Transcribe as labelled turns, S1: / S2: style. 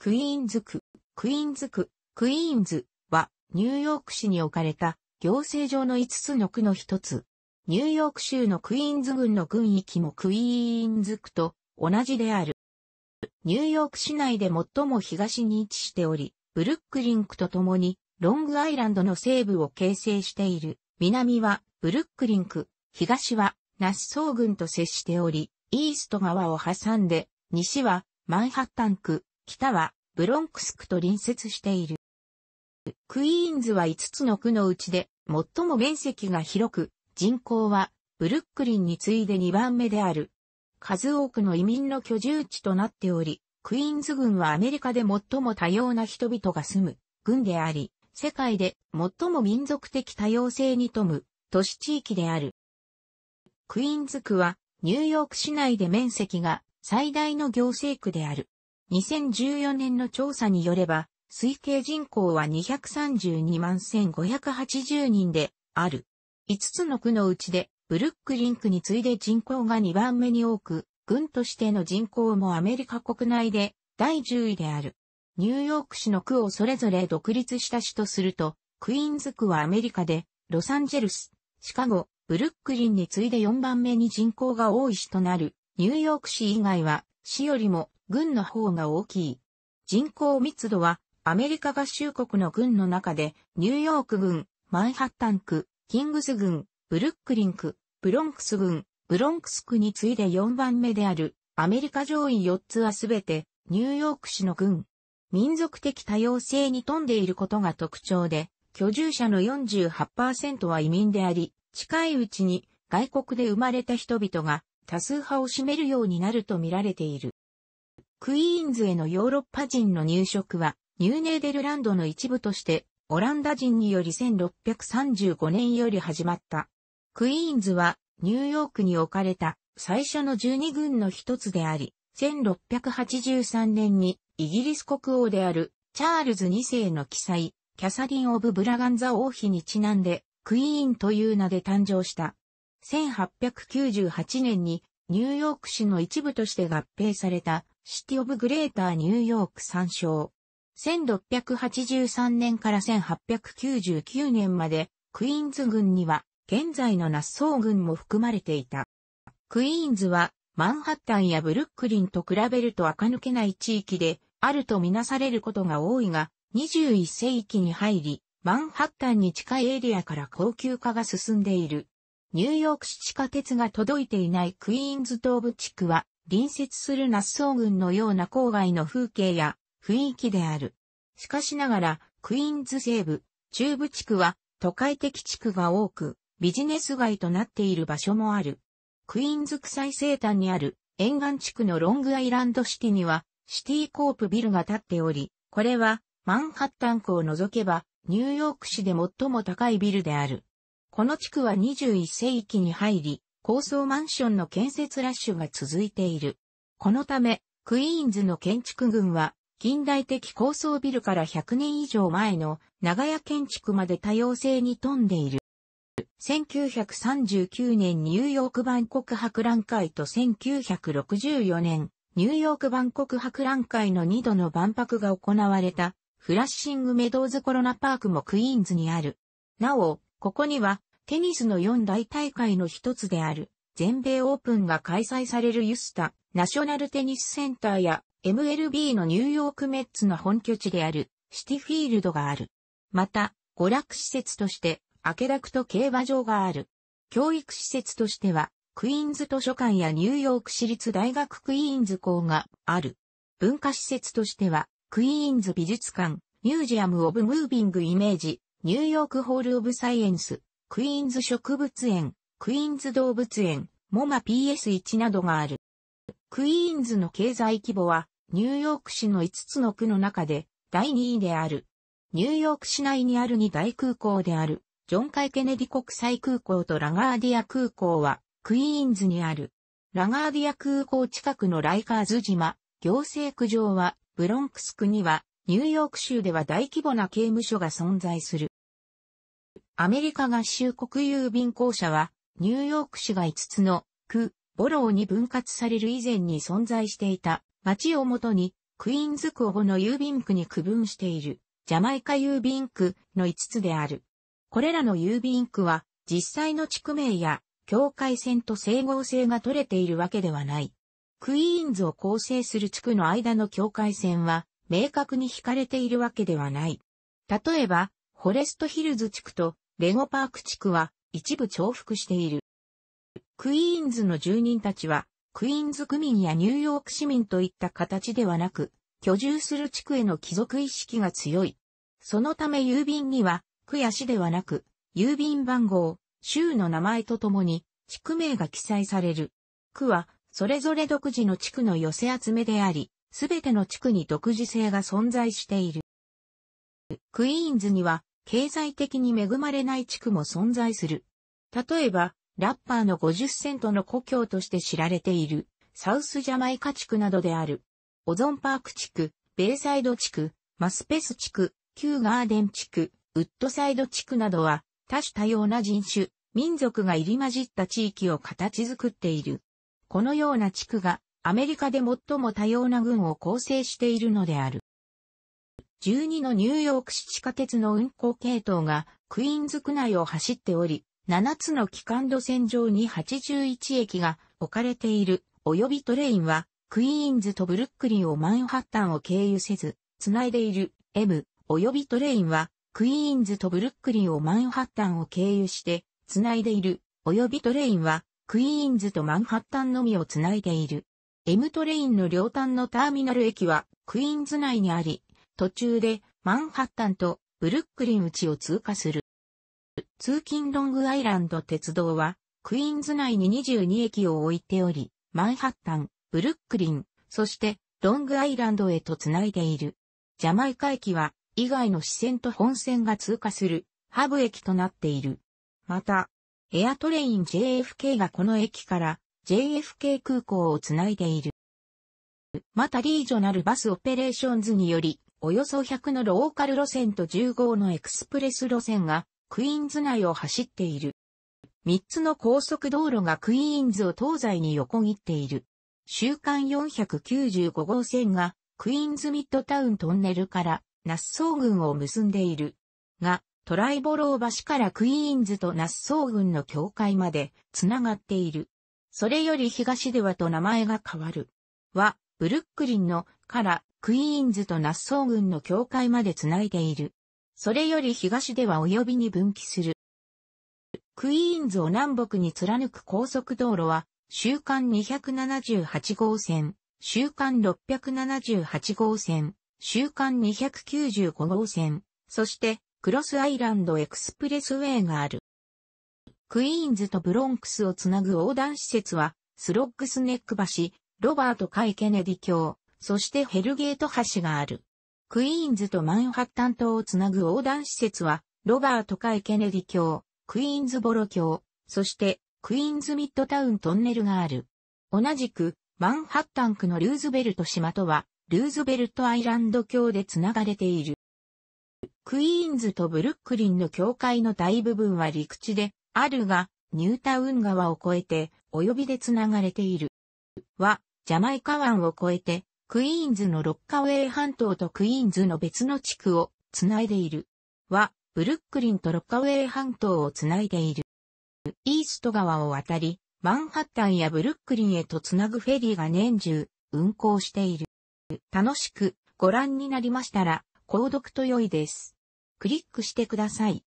S1: クイーンズ区、クイーンズ区、クイーンズは、ニューヨーク市に置かれた、行政上の5つの区の一つ。ニューヨーク州のクイーンズ郡の郡域もクイーンズ区と同じである。ニューヨーク市内で最も東に位置しており、ブルックリン区と共に、ロングアイランドの西部を形成している。南は、ブルックリン区、東は、ナッソー郡と接しており、イースト側を挟んで、西は、マンハッタン区、北はブロンクス区と隣接している。クイーンズは5つの区のうちで最も面積が広く、人口はブルックリンに次いで2番目である。数多くの移民の居住地となっており、クイーンズ郡はアメリカで最も多様な人々が住む郡であり、世界で最も民族的多様性に富む都市地域である。クイーンズ区はニューヨーク市内で面積が最大の行政区である。2014年の調査によれば、推計人口は232万1580人である。5つの区のうちで、ブルックリン区に次いで人口が2番目に多く、軍としての人口もアメリカ国内で第10位である。ニューヨーク市の区をそれぞれ独立した市とすると、クイーンズ区はアメリカで、ロサンゼルス、シカゴ、ブルックリンに次いで4番目に人口が多い市となる、ニューヨーク市以外は、市よりも軍の方が大きい。人口密度はアメリカ合衆国の軍の中でニューヨーク軍、マンハッタン区、キングス軍、ブルックリン区、ブロンクス軍、ブロンクス区に次いで4番目であるアメリカ上位4つはすべてニューヨーク市の軍。民族的多様性に富んでいることが特徴で、居住者の48%は移民であり、近いうちに外国で生まれた人々が多数派を占めるようになると見られている。クイーンズへのヨーロッパ人の入植は、ニューネーデルランドの一部として、オランダ人により1635年より始まった。クイーンズは、ニューヨークに置かれた最初の12軍の一つであり、1683年にイギリス国王であるチャールズ2世の記載、キャサリン・オブ・ブラガンザ王妃にちなんで、クイーンという名で誕生した。1898年にニューヨーク市の一部として合併されたシティオブグレーターニューヨーク参照。1683年から1899年まで、クイーンズ軍には、現在のナッソー軍も含まれていた。クイーンズは、マンハッタンやブルックリンと比べると垢抜けない地域で、あるとみなされることが多いが、21世紀に入り、マンハッタンに近いエリアから高級化が進んでいる。ニューヨーク市地下鉄が届いていないクイーンズ東部地区は、隣接するナッソーのような郊外の風景や雰囲気である。しかしながら、クイーンズ西部、中部地区は都会的地区が多く、ビジネス街となっている場所もある。クイーンズ区最西端にある沿岸地区のロングアイランドシティにはシティコープビルが建っており、これはマンハッタン区を除けばニューヨーク市で最も高いビルである。この地区は21世紀に入り、高層マンションの建設ラッシュが続いている。このため、クイーンズの建築群は、近代的高層ビルから100年以上前の長屋建築まで多様性に富んでいる。1939年ニューヨーク万国博覧会と1964年ニューヨーク万国博覧会の2度の万博が行われたフラッシングメドウズコロナパークもクイーンズにある。なお、ここにはテニスの四大大会の一つである、全米オープンが開催されるユスタ、ナショナルテニスセンターや、MLB のニューヨークメッツの本拠地である、シティフィールドがある。また、娯楽施設として、アケダクト競馬場がある。教育施設としては、クイーンズ図書館やニューヨーク市立大学クイーンズ校がある。文化施設としては、クイーンズ美術館、ミュージアム・オブ・ムービング・イメージ、ニューヨーク・ホール・オブ・サイエンス、クイーンズ植物園、クイーンズ動物園、モマ PS1 などがある。クイーンズの経済規模は、ニューヨーク市の5つの区の中で、第2位である。ニューヨーク市内にある2大空港である、ジョン・カイ・ケネディ国際空港とラガーディア空港は、クイーンズにある。ラガーディア空港近くのライカーズ島、行政区上は、ブロンクス区には、ニューヨーク州では大規模な刑務所が存在する。アメリカ合衆国郵便公社は、ニューヨーク市が5つの区、ボローに分割される以前に存在していた町をもとに、クイーンズ区保の郵便区に区分している、ジャマイカ郵便区の5つである。これらの郵便区は、実際の地区名や、境界線と整合性が取れているわけではない。クイーンズを構成する地区の間の境界線は、明確に引かれているわけではない。例えば、フォレストヒルズ地区とレゴパーク地区は一部重複している。クイーンズの住人たちは、クイーンズ区民やニューヨーク市民といった形ではなく、居住する地区への帰属意識が強い。そのため郵便には、区や市ではなく、郵便番号、州の名前とともに、地区名が記載される。区は、それぞれ独自の地区の寄せ集めであり、すべての地区に独自性が存在している。クイーンズには、経済的に恵まれない地区も存在する。例えば、ラッパーの50セントの故郷として知られている、サウスジャマイカ地区などである。オゾンパーク地区、ベイサイド地区、マスペス地区、旧ガーデン地区、ウッドサイド地区などは、多種多様な人種、民族が入り混じった地域を形作っている。このような地区がアメリカで最も多様な軍を構成しているのである。12のニューヨーク市地下鉄の運行系統がクイーンズ区内を走っており、7つの機関路線上に81駅が置かれている、及びトレインは、クイーンズとブルックリンをマンハッタンを経由せず、つないでいる M、及びトレインは、クイーンズとブルックリンをマンハッタンを経由して、つないでいる、及びトレインは、クイーンズとマンハッタンのみをつないでいる。M トレインの両端のターミナル駅は、クイーンズ内にあり、途中でマンハッタンとブルックリン内を通過する。通勤ロングアイランド鉄道は、クイーンズ内に22駅を置いており、マンハッタン、ブルックリン、そしてロングアイランドへとつないでいる。ジャマイカ駅は、以外の支線と本線が通過する、ハブ駅となっている。また、エアトレイン JFK がこの駅から JFK 空港をつないでいる。またリージョナルバスオペレーションズにより、およそ100のローカル路線と15のエクスプレス路線がクイーンズ内を走っている。3つの高速道路がクイーンズを東西に横切っている。週間495号線がクイーンズミッドタウントンネルからナッソー群を結んでいる。が、トライボロー橋からクイーンズとナッソー群の境界までつながっている。それより東ではと名前が変わる。は、ブルックリンのからクイーンズとナッソー郡の境界までつないでいる。それより東では及びに分岐する。クイーンズを南北に貫く高速道路は、週間278号線、週間678号線、週間295号線、そしてクロスアイランドエクスプレスウェイがある。クイーンズとブロンクスをつなぐ横断施設は、スロッグスネック橋、ロバート・カイ・ケネディ橋、そしてヘルゲート橋がある。クイーンズとマンハッタン島をつなぐ横断施設は、ロバート・カイ・ケネディ橋、クイーンズボロ橋、そしてクイーンズミッドタウントンネルがある。同じく、マンハッタン区のルーズベルト島とは、ルーズベルトアイランド橋でつながれている。クイーンズとブルックリンの境界の大部分は陸地であるが、ニュータウン川を越えて、及びでつながれている。は、ジャマイカ湾を越えて、クイーンズのロッカウェイ半島とクイーンズの別の地区をつないでいる。は、ブルックリンとロッカウェイ半島をつないでいる。イースト川を渡り、マンハッタンやブルックリンへとつなぐフェリーが年中運行している。楽しくご覧になりましたら、購読と良いです。クリックしてください。